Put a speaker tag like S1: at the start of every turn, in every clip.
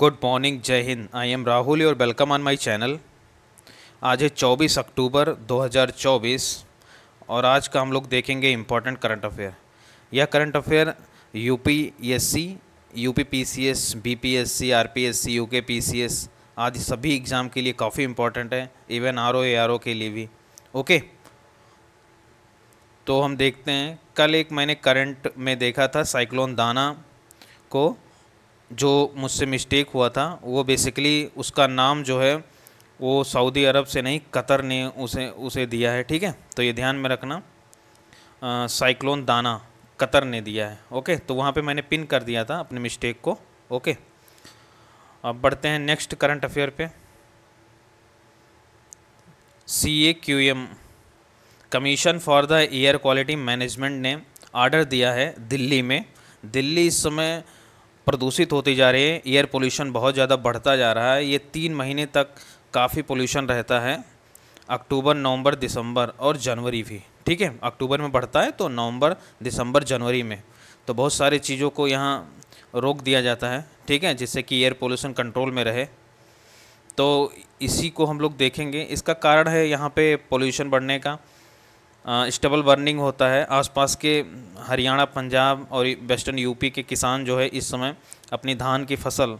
S1: good morning जय Hind I am Rahul और welcome on my channel आज है 24 अक्टूबर 2024 और आज का हम लोग देखेंगे इम्पोर्टेंट करंट अफेयर यह current affair UPSC UPPCS BPSC RPSC S आदि सभी एग्ज़ाम के लिए काफ़ी इम्पोर्टेंट है even R O R O के लिए भी ओके तो हम देखते हैं कल एक मैंने करंट में देखा था साइक्लोन दाना को जो मुझसे मिस्टेक हुआ था वो बेसिकली उसका नाम जो है वो सऊदी अरब से नहीं कतर ने उसे उसे दिया है ठीक है तो ये ध्यान में रखना आ, साइक्लोन दाना कतर ने दिया है ओके तो वहाँ पे मैंने पिन कर दिया था अपने मिस्टेक को ओके अब बढ़ते हैं नेक्स्ट करंट अफेयर पे C A Q M commission for the air quality management ने आर्डर दिया है दिल्ली में दिल्ली इस समय प्रदूषित होती जा रही है एयर पोल्यूशन बहुत ज़्यादा बढ़ता जा रहा है ये तीन महीने तक काफ़ी पोल्यूशन रहता है अक्टूबर नवंबर दिसंबर और जनवरी भी ठीक है अक्टूबर में बढ़ता है तो नवंबर दिसंबर जनवरी में तो बहुत सारी चीज़ों को यहाँ रोक दिया जाता है ठीक है जिससे कि एयर पोल्यूशन कंट्रोल में रहे तो इसी को हम लोग देखेंगे इसका कारण है यहाँ पे पोल्यूशन बढ़ने का स्टबल बर्निंग होता है आसपास के हरियाणा पंजाब और वेस्टर्न यूपी के किसान जो है इस समय अपनी धान की फसल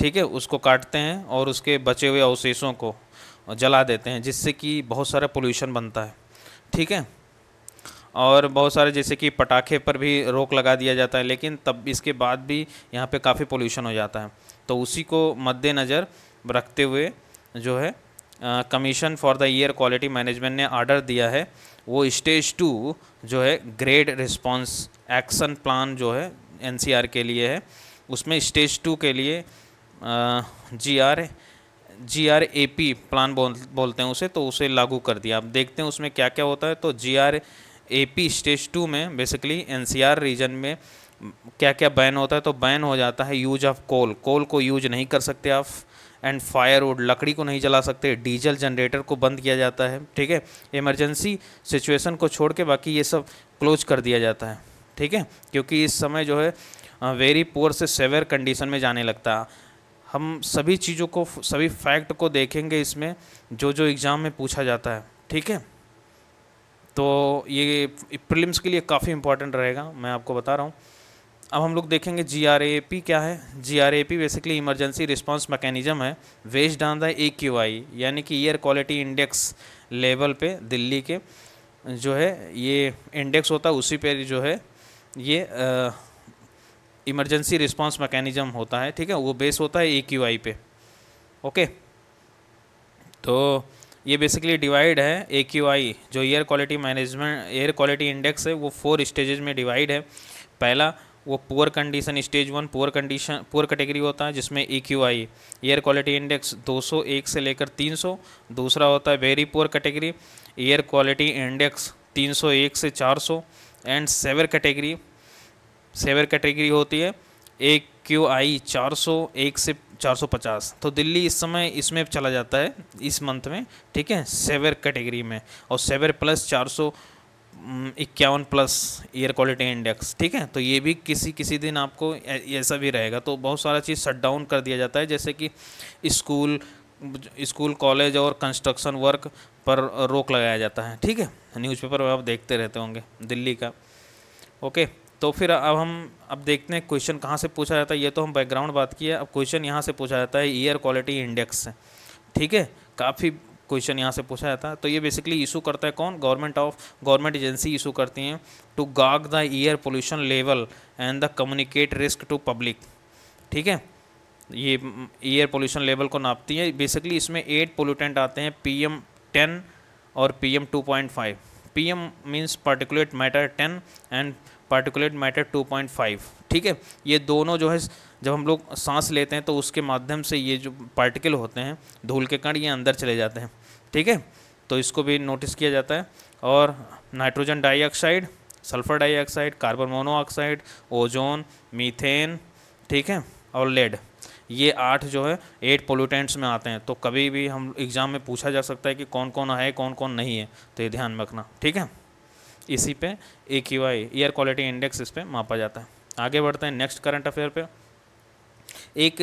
S1: ठीक है उसको काटते हैं और उसके बचे हुए अवशेषों को जला देते हैं जिससे कि बहुत सारा पोल्यूशन बनता है ठीक है और बहुत सारे जैसे कि पटाखे पर भी रोक लगा दिया जाता है लेकिन तब इसके बाद भी यहाँ पे काफ़ी पोल्यूशन हो जाता है तो उसी को मद्देनज़र रखते हुए जो है commission for the air quality management ने आर्डर दिया है वो स्टेज टू जो है ग्रेड रिस्पॉन्स एक्शन प्लान जो है एन के लिए है उसमें स्टेज टू के लिए G R G R A P plan बोल बोलते हैं उसे तो उसे लागू कर दिया आप देखते हैं उसमें क्या क्या होता है तो G R A P stage two में बेसिकली एन रीजन में क्या क्या बैन होता है तो बैन हो जाता है यूज ऑफ कोल कोल को यूज नहीं कर सकते आप एंड फायरवुड लकड़ी को नहीं जला सकते डीजल जनरेटर को बंद किया जाता है ठीक है इमरजेंसी सिचुएशन को छोड़ के बाकी ये सब क्लोज कर दिया जाता है ठीक है क्योंकि इस समय जो है वेरी पुअर से सेवर कंडीशन में जाने लगता है हम सभी चीज़ों को सभी फैक्ट को देखेंगे इसमें जो जो एग्ज़ाम में पूछा जाता है ठीक है तो ये प्रिलिम्स के लिए काफ़ी इंपॉर्टेंट रहेगा मैं आपको बता रहा हूँ अब हम लोग देखेंगे जी आर ए पी क्या है G R A P basically emergency response mechanism है based on the A Q I यानी कि एयर क्वालिटी इंडेक्स लेवल पे दिल्ली के जो है ये इंडेक्स होता है उसी पर जो है ये इमरजेंसी रिस्पॉन्स मैकेनिज्म होता है ठीक है वो बेस होता है ए क्यू आई पे ओके तो ये बेसिकली डिवाइड है ए क्यू आई जो air quality management air quality index है वो फोर स्टेजेज में डिवाइड है पहला वो poor condition stage one poor condition poor category होता है जिसमें E Q I air quality index 201 से लेकर 300 दूसरा होता है very poor category air quality index 301 से 400 and severe category severe category होती है एक क्यू आई चार सौ एक से 450 तो दिल्ली इस समय इसमें चला जाता है इस मंथ में ठीक है सेवर कैटेगरी में और सेवर प्लस चार हम्म, इक्यावन प्लस एयर क्वालिटी इंडेक्स ठीक है तो ये भी किसी किसी दिन आपको ऐसा भी रहेगा तो बहुत सारा चीज़ शट डाउन कर दिया जाता है जैसे कि स्कूल स्कूल कॉलेज और कंस्ट्रक्शन वर्क पर रोक लगाया जाता है ठीक है न्यूज़पेपर में आप देखते रहते होंगे दिल्ली का ओके तो फिर अब हम अब देखते हैं क्वेश्चन कहाँ से पूछा जाता है ये तो हम बैकग्राउंड बात की है अब क्वेश्चन यहाँ से पूछा जाता है एयर क्वालिटी इंडेक्स ठीक है काफ़ी क्वेश्चन यहाँ से पूछा जाता है तो ये बेसिकली इशू करता है कौन government of government agency issue करती हैं to gauge the air pollution level and the communicate risk to public ठीक है ये एयर पोल्यूशन लेवल को नापती है बेसिकली इसमें एट पोल्यूटेंट आते हैं पी एम टेन और P M two point five P M means particulate matter ten and particulate matter two point five ठीक है ये दोनों जो है जब हम लोग सांस लेते हैं तो उसके माध्यम से ये जो पार्टिकल होते हैं धूल के कण ये अंदर चले जाते हैं ठीक है तो इसको भी नोटिस किया जाता है और nitrogen dioxide sulphur dioxide carbon monoxide ozone methane ठीक है और लेड ये आठ जो है एट पोल्यूटेंट्स में आते हैं तो कभी भी हम एग्ज़ाम में पूछा जा सकता है कि कौन कौन है कौन कौन नहीं है तो ये ध्यान में रखना ठीक है इसी पे A Q I air quality index इस पर मापा जाता है आगे बढ़ते हैं नेक्स्ट करंट अफेयर पे एक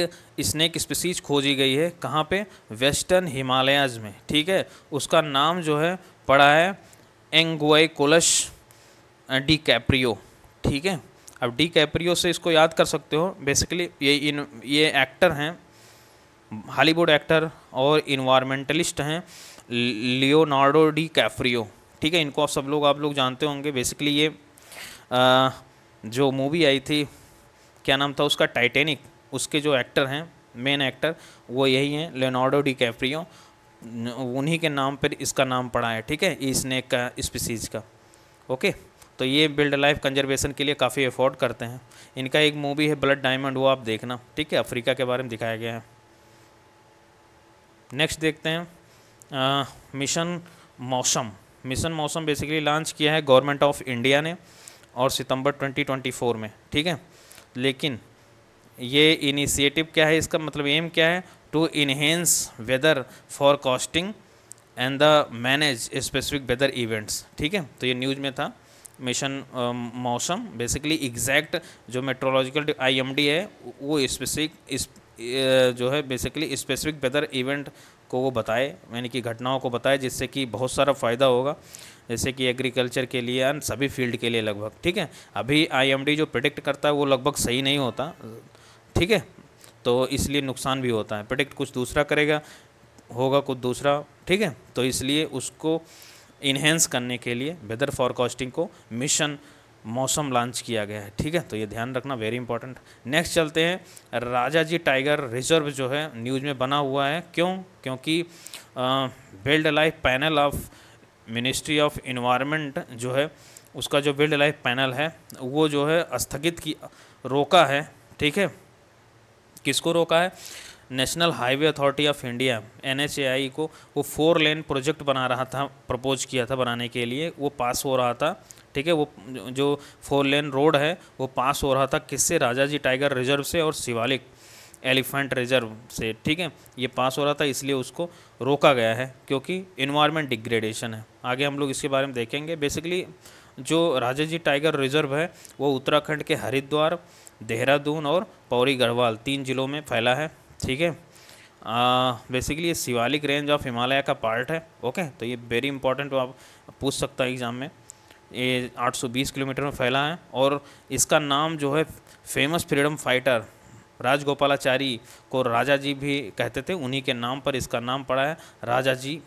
S1: स्नैक स्पीसीज खोजी गई है कहाँ पे वेस्टर्न हिमालयाज में ठीक है उसका नाम जो है पड़ा है एंगुआकोलश डी कैप्रियो ठीक है अब डी कैप्रियो से इसको याद कर सकते हो बेसिकली ये इन ये एक्टर हैं हॉलीवुड एक्टर और इन्वायरमेंटलिस्ट हैं लियोनार्डो डी कैप्रियो ठीक है इनको आप सब लोग आप लोग जानते होंगे बेसिकली ये आ, जो मूवी आई थी क्या नाम था उसका टाइटेनिक उसके जो एक्टर हैं मेन एक्टर वो यही हैं लेनार्डो डी कैप्रियो उन्हीं के नाम पर इसका नाम पड़ा है ठीक है ई स्नैक का स्पीसीज़ का ओके तो ये बिल्ड लाइफ कंजर्वेशन के लिए काफ़ी अफोर्ड करते हैं इनका एक मूवी है ब्लड डायमंड वो आप देखना ठीक है अफ्रीका के बारे में दिखाया गया है नेक्स्ट देखते हैं आ, mission Mausam mission Mausam basically launch किया है गवर्नमेंट ऑफ इंडिया ने और सितंबर 2024 में ठीक है लेकिन ये इनिशिएटिव क्या है इसका मतलब एम क्या है to enhance weather forecasting and the manage specific weather events ठीक है तो ये न्यूज में था mission um, Mausam basically exact जो मेट्रोलॉजिकल आईएमडी है वो स्पेसिफिक इस जो है बेसिकली स्पेसिफिक वेदर इवेंट को वो बताए यानी कि घटनाओं को बताए जिससे कि बहुत सारा फ़ायदा होगा जैसे कि एग्रीकल्चर के लिए एंड सभी फील्ड के लिए लगभग ठीक है अभी आईएमडी जो प्रिडिक्ट करता है वो लगभग सही नहीं होता ठीक है तो इसलिए नुकसान भी होता है प्रडिक्ट कुछ दूसरा करेगा होगा कुछ दूसरा ठीक है तो इसलिए उसको इन्हेंस करने के लिए वेदर फॉरकास्टिंग को मिशन मौसम लॉन्च किया गया है ठीक है तो ये ध्यान रखना वेरी इंपॉर्टेंट नेक्स्ट चलते हैं राजा जी टाइगर रिजर्व जो है न्यूज़ में बना हुआ है क्यों क्योंकि wildlife panel of ministry of environment जो है उसका जो बिल्ड लाइफ पैनल है वो जो है स्थगित की रोका है ठीक है किसको रोका है national highway authority of India N को वो फोर लेन प्रोजेक्ट बना रहा था प्रपोज किया था बनाने के लिए वो पास हो रहा था ठीक है वो जो फोर लेन रोड है वो पास हो रहा था किससे राजा जी टाइगर रिजर्व से और शिवालिक एलिफेंट रिजर्व से ठीक है ये पास हो रहा था इसलिए उसको रोका गया है क्योंकि इन्वायरमेंट डिग्रेडेशन है आगे हम लोग इसके बारे में देखेंगे बेसिकली जो जी टाइगर रिजर्व है वो उत्तराखंड के हरिद्वार देहरादून और पौरी गढ़वाल तीन जिलों में फैला है ठीक है बेसिकली ये शिवालिक रेंज ऑफ हिमालय का पार्ट है ओके तो ये वेरी इंपॉर्टेंट आप पूछ सकता है एग्ज़ाम में ये 820 किलोमीटर में फैला है और इसका नाम जो है फेमस फ्रीडम फाइटर राजगोपालाचारी को राजा जी भी कहते थे उन्हीं के नाम पर इसका नाम पड़ा है Rajaji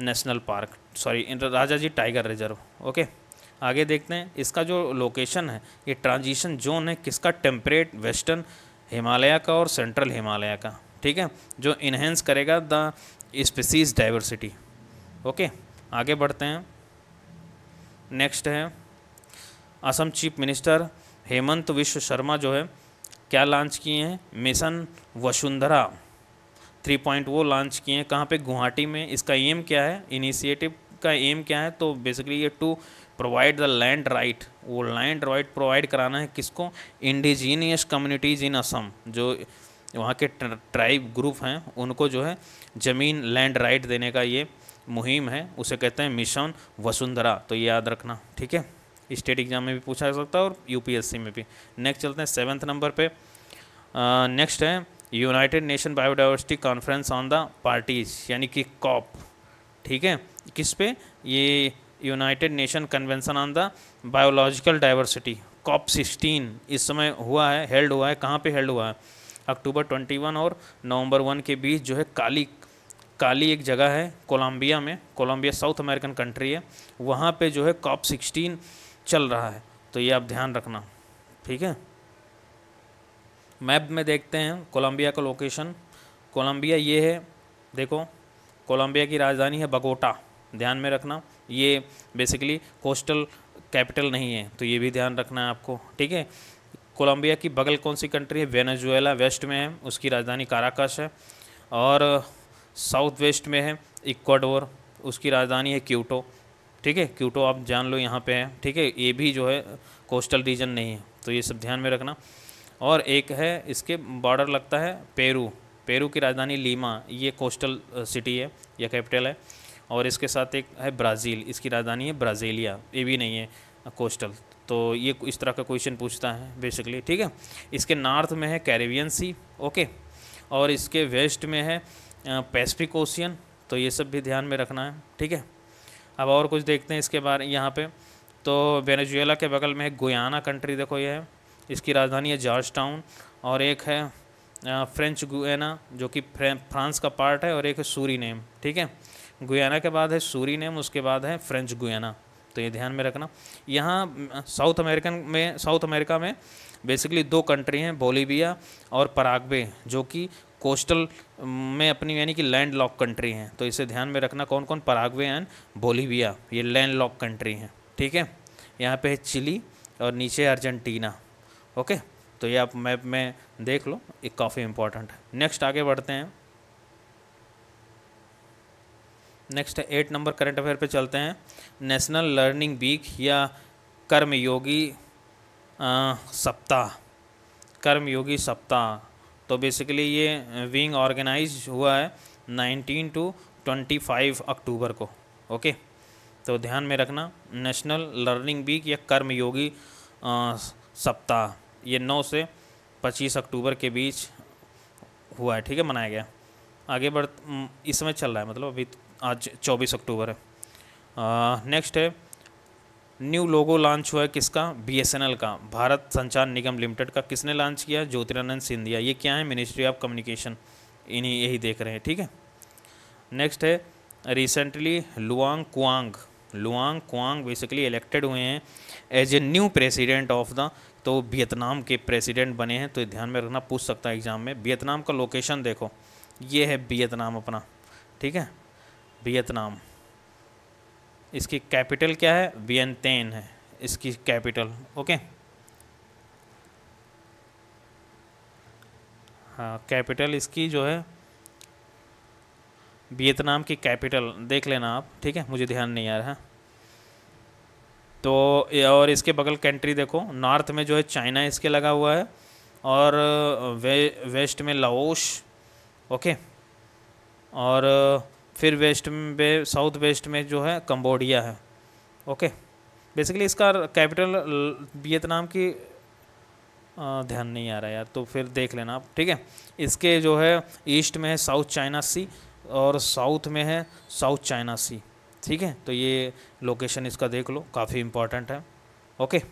S1: national park sorry Rajaji tiger reserve okay आगे देखते हैं इसका जो लोकेशन है ये ट्रांजिशन जोन है किसका टेम्परेट वेस्टर्न हिमालय का और सेंट्रल हिमालय का ठीक है जो इन्हेंस करेगा द स्पीसीज डाइवर्सिटी ओके आगे बढ़ते हैं नेक्स्ट है असम चीफ मिनिस्टर हेमंत विश्व शर्मा जो है क्या लॉन्च किए हैं मिशन वसुंधरा थ्री पॉइंट वो लॉन्च किए हैं कहाँ पे गुवाहाटी में इसका एम क्या है इनिशिएटिव इसका एम क्या है तो बेसिकली ये to provide the land right वो लैंड राइट प्रोवाइड कराना है किसको इंडिजीनियस कम्युनिटीज़ इन असम जो वहाँ के ट्राइब ग्रुप हैं उनको जो है ज़मीन लैंड राइट देने का ये मुहिम है उसे कहते हैं मिशन वसुंधरा तो ये याद रखना ठीक है स्टेट एग्जाम में भी पूछा जा सकता है और यूपीएससी में भी नेक्स्ट चलते हैं सेवन्थ नंबर पे नेक्स्ट है united nation biodiversity conference on the parties यानी कि कॉप ठीक है किस पे ये united nation convention on the biological diversity COP sixteen इस समय हुआ है हेल्ड हुआ है कहाँ पे हेल्ड हुआ है अक्टूबर ट्वेंटी वन और नवंबर वन के बीच जो है काली काली एक जगह है कोलंबिया में कोलंबिया साउथ अमेरिकन कंट्री है वहाँ पे जो है कॉप सिक्सटीन चल रहा है तो ये आप ध्यान रखना ठीक है मैप में देखते हैं कोलंबिया का लोकेशन कोलंबिया ये है देखो कोलंबिया की राजधानी है बगोटा ध्यान में रखना ये बेसिकली कोस्टल कैपिटल नहीं है तो ये भी ध्यान रखना है आपको ठीक है कोलंबिया की बगल कौन सी कंट्री है वेनेजुएला वेस्ट में है उसकी राजधानी काराकाश है और साउथ वेस्ट में है इक्वाडोर उसकी राजधानी है क्यूटो ठीक है क्यूटो आप जान लो यहाँ पे है ठीक है ये भी जो है कोस्टल रीजन नहीं है तो ये सब ध्यान में रखना और एक है इसके बॉर्डर लगता है पेरू पेरू की राजधानी लीमा ये कोस्टल सिटी है या कैपिटल है और इसके साथ एक है ब्राज़ील इसकी राजधानी है ब्राज़ीलिया ये भी नहीं है कोस्टल तो ये इस तरह का क्वेश्चन पूछता है बेसिकली ठीक है इसके नॉर्थ में है कैरेबियन सी ओके और इसके वेस्ट में है पैसिफिक ओशियन तो ये सब भी ध्यान में रखना है ठीक है अब और कुछ देखते हैं इसके बारे यहाँ पे तो वेनेजुएला के बगल में है गोयाना कंट्री देखो ये है इसकी राजधानी है जॉर्ज टाउन और एक है फ्रेंच गुएना जो कि फ्रांस का पार्ट है और एक है सूरी नेम ठीक है गुयाना के बाद है सूरी नेम उसके बाद है फ्रेंच गुयाना तो ये ध्यान में रखना यहाँ साउथ अमेरिकन में साउथ अमेरिका में बेसिकली दो कंट्री हैं बोलीविया और पराग्वे जो कि कोस्टल में अपनी यानी कि लैंड लॉक कंट्री हैं तो इसे ध्यान में रखना कौन कौन पराग्वे एंड बोलीविया ये लैंड लॉक कंट्री हैं ठीक है यहाँ पे है चिली और नीचे अर्जेंटीना ओके तो ये आप मैप में देख लो ये काफ़ी इंपॉर्टेंट है नेक्स्ट आगे बढ़ते हैं next eight number current affair पे चलते हैं नेशनल लर्निंग वीक या कर्मयोगी सप्ताह कर्मयोगी सप्ताह तो बेसिकली ये विंग ऑर्गेनाइज हुआ है 19 टू 25 अक्टूबर को ओके तो ध्यान में रखना नेशनल लर्निंग वीक या कर्मयोगी सप्ताह ये 9 से 25 अक्टूबर के बीच हुआ है ठीक है मनाया गया आगे बढ़ इसमें चल रहा है मतलब अभी तो आज 24 अक्टूबर है नेक्स्ट है न्यू लोगो लॉन्च हुआ है किसका बीएसएनएल का भारत संचार निगम लिमिटेड का किसने लॉन्च किया ज्योतिरानंद सिंधिया ये क्या है मिनिस्ट्री ऑफ कम्युनिकेशन इन्हीं यही देख रहे हैं ठीक है नेक्स्ट है recently Luong Cuong Luong Cuong basically elected हुए हैं as a new president of the तो वियतनाम के प्रेसिडेंट बने हैं तो ध्यान में रखना पूछ सकता है एग्ज़ाम में वियतनाम का लोकेशन देखो ये है वियतनाम अपना ठीक है वियतनाम इसकी कैपिटल क्या है वियनतेन है इसकी कैपिटल ओके हाँ कैपिटल इसकी जो है वियतनाम की कैपिटल देख लेना आप ठीक है मुझे ध्यान नहीं आ रहा है तो और इसके बगल कंट्री देखो नॉर्थ में जो है चाइना इसके लगा हुआ है और वे वेस्ट में लाओश ओके और फिर वेस्ट वे, साउथ वेस्ट में जो है कंबोडिया है ओके बेसिकली इसका कैपिटल वियतनाम की ध्यान नहीं आ रहा यार तो फिर देख लेना आप ठीक है इसके जो है ईस्ट में है साउथ चाइना सी और साउथ में है साउथ चाइना सी ठीक है तो ये लोकेशन इसका देख लो काफ़ी इम्पोर्टेंट है ओके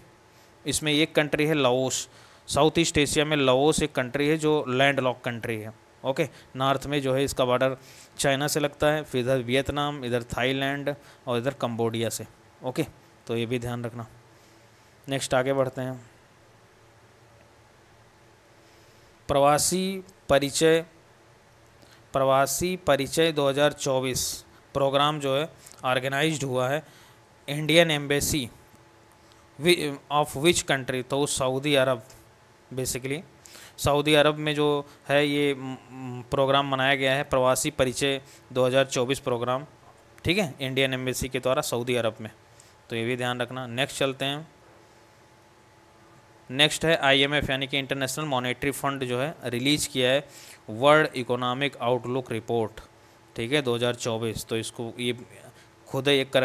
S1: इसमें एक कंट्री है लाओस साउथ ईस्ट एशिया में लाओस एक कंट्री है जो लैंड लॉक कंट्री है ओके नॉर्थ में जो है इसका बॉर्डर चाइना से लगता है फिर इधर वियतनाम इधर थाईलैंड और इधर कम्बोडिया से ओके तो ये भी ध्यान रखना नेक्स्ट आगे बढ़ते हैं प्रवासी परिचय प्रवासी परिचय 2024 प्रोग्राम जो है ऑर्गेनाइज्ड हुआ है Indian embassy of which country तो Saudi Arab basically Saudi Arab में जो है ये प्रोग्राम मनाया गया है प्रवासी परिचय 2024 प्रोग्राम ठीक है इंडियन एम्बेसी के द्वारा सऊदी अरब में तो ये भी ध्यान रखना नेक्स्ट चलते हैं नेक्स्ट है आईएमएफ यानी कि इंटरनेशनल मॉनेटरी फंड जो है रिलीज़ किया है वर्ल्ड इकोनॉमिक आउटलुक रिपोर्ट ठीक है 2024 तो इसको ये खुद एक कर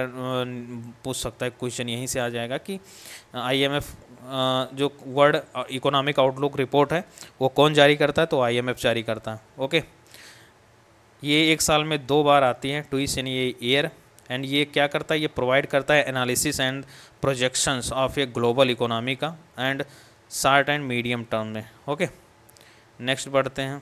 S1: पूछ सकता है क्वेश्चन यहीं से आ जाएगा कि आईएमएफ जो वर्ल्ड इकोनॉमिक आउटलुक रिपोर्ट है वो कौन जारी करता है तो आईएमएफ जारी करता है ओके ये एक साल में दो बार आती है टू इन ये ईयर एंड ये क्या करता है ये प्रोवाइड करता है analysis and projections of a global economy का and short and medium term में ओके नेक्स्ट बढ़ते हैं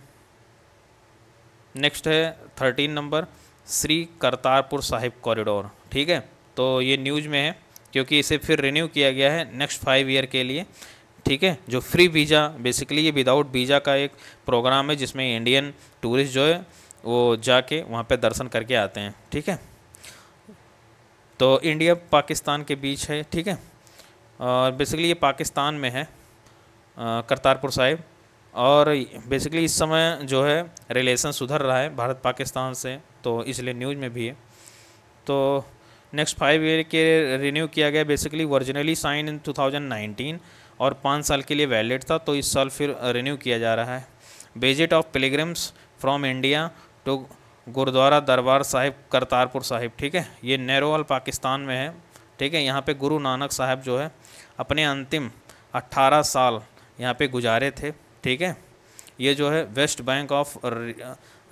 S1: नेक्स्ट है thirteen number Shri Kartarpur Sahib corridor ठीक है तो ये न्यूज़ में है क्योंकि इसे फिर रिन्यू किया गया है नेक्स्ट फाइव ईयर के लिए ठीक है जो फ्री वीज़ा बेसिकली ये विदाउट वीज़ा का एक प्रोग्राम है जिसमें इंडियन टूरिस्ट जो है वो जाके वहाँ पे दर्शन करके आते हैं ठीक है तो इंडिया पाकिस्तान के बीच है ठीक है और बेसिकली ये पाकिस्तान में है करतारपुर साहिब और बेसिकली इस समय जो है रिलेशन सुधर रहा है भारत पाकिस्तान से तो इसलिए न्यूज़ में भी है तो नेक्स्ट फाइव ईयर के रिन्यू किया गया बेसिकली ओरिजिनली साइन इन 2019 और पाँच साल के लिए वैलिड था तो इस साल फिर रिन्यू किया जा रहा है visit of pilgrims from India to Gurdwara Darbar Sahib Kartarpur Sahib ठीक है ये नेरोवल पाकिस्तान में है ठीक है यहाँ पे गुरु नानक साहब जो है अपने अंतिम 18 साल यहाँ पे गुजारे थे ठीक है ये जो है west bank of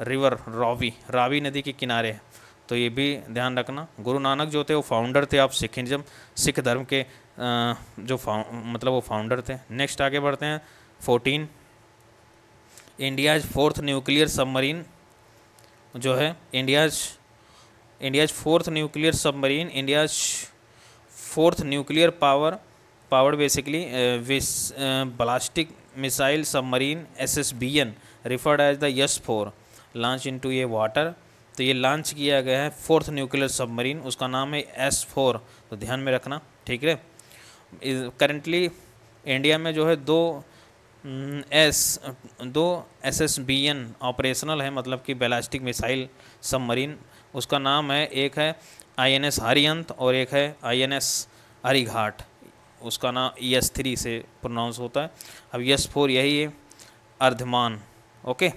S1: river Ravi Ravi नदी के किनारे है तो ये भी ध्यान रखना गुरु नानक जो थे वो फाउंडर थे आप सिखिज्म सिख धर्म के जो मतलब वो फाउंडर थे नेक्स्ट आगे बढ़ते हैं fourteen India's fourth nuclear submarine जो है India's India's fourth nuclear submarine India's fourth nuclear power power basically ballistic missile submarine S S B N referred as the S four launch into ये water तो ये launch किया गया है fourth nuclear submarine उसका नाम है एस फोर तो ध्यान में रखना ठीक है करेंटली इंडिया में जो है दो एस हम्म, दो S S B N operational है मतलब कि बैलास्टिक मिसाइल सबमरीन उसका नाम है एक है आई एन एस हरियंत और एक है आई एन एस हरिघाट उसका नाम यस थ्री से प्रोनाउंस होता है अब यस e फोर यही है अर्धमान ओके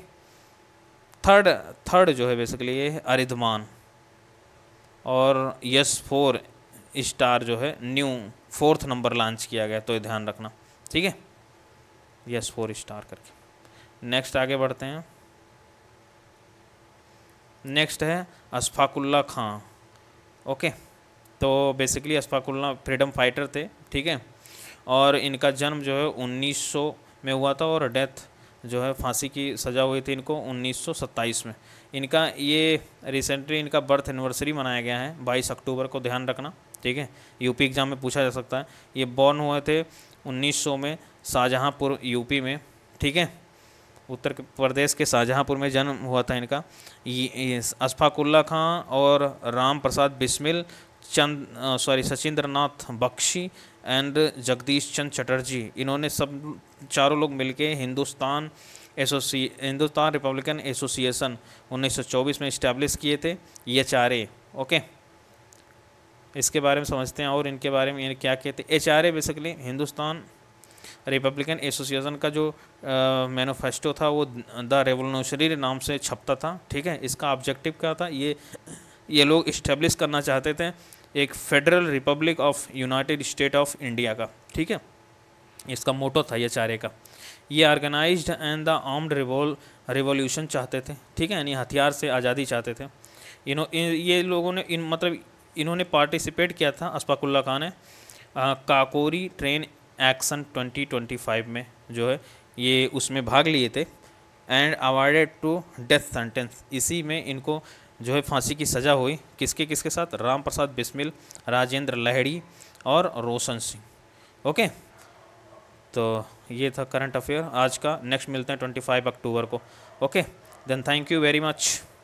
S1: थर्ड थर्ड जो है बेसिकली ये अरिधमान और यस फोर स्टार जो है न्यू फोर्थ नंबर लॉन्च किया गया तो ये ध्यान रखना ठीक है यस फोर स्टार करके नेक्स्ट आगे बढ़ते हैं नेक्स्ट है अशफाकुल्ला खां ओके तो बेसिकली अशफाकुल्ला फ्रीडम फाइटर थे ठीक है और इनका जन्म जो है 1900 में हुआ था और डेथ जो है फांसी की सज़ा हुई थी इनको 1927 में इनका ये रिसेंटली इनका बर्थ एनिवर्सरी मनाया गया है 22 अक्टूबर को ध्यान रखना ठीक है यूपी एग्ज़ाम में पूछा जा सकता है ये बॉर्न हुए थे 1900 में शाहजहाँपुर यूपी में ठीक है उत्तर प्रदेश के शाहजहाँपुर में जन्म हुआ था इनका अशफाकुल्ला खां और राम प्रसाद बिस्मिल चंद सॉरी सचिंद्रनाथ बख्शी एंड जगदीश चंद चटर्जी इन्होंने सब चारों लोग मिलके हिंदुस्तान एसोसी हिंदुस्तान रिपब्लिकन एसोसिएशन 1924 में इस्टेब्लिश किए थे ये आर ओके इसके बारे में समझते हैं और इनके बारे में क्या कहते हैं H R A basically Hindustan republican association का जो मैनोफेस्टो था वो द रेवोल्यूशनरी नाम से छपता था ठीक है इसका ऑब्जेक्टिव क्या था ये ये लोग इस्टेब्लिश करना चाहते थे एक federal republic of united state of India का ठीक है इसका मोटो था यह चारे का ये ऑर्गेनाइज्ड एंड द आर्म्ड रिवोल रिवोल्यूशन चाहते थे ठीक है यानी हथियार से आज़ादी चाहते थे इन्हों ये लोगों ने इन मतलब इन्होंने पार्टिसिपेट किया था अस्पाकुल्ला खान ने काकोरी ट्रेन एक्शन 2025 में जो है ये उसमें भाग लिए थे and awarded to death sentence इसी में इनको जो है फांसी की सज़ा हुई किसके किसके साथ राम प्रसाद बिस्मिल राजेंद्र लहड़ी और रोशन सिंह ओके तो ये था करंट अफेयर आज का नेक्स्ट मिलते हैं ट्वेंटी फाइव अक्टूबर को okay then thank you very much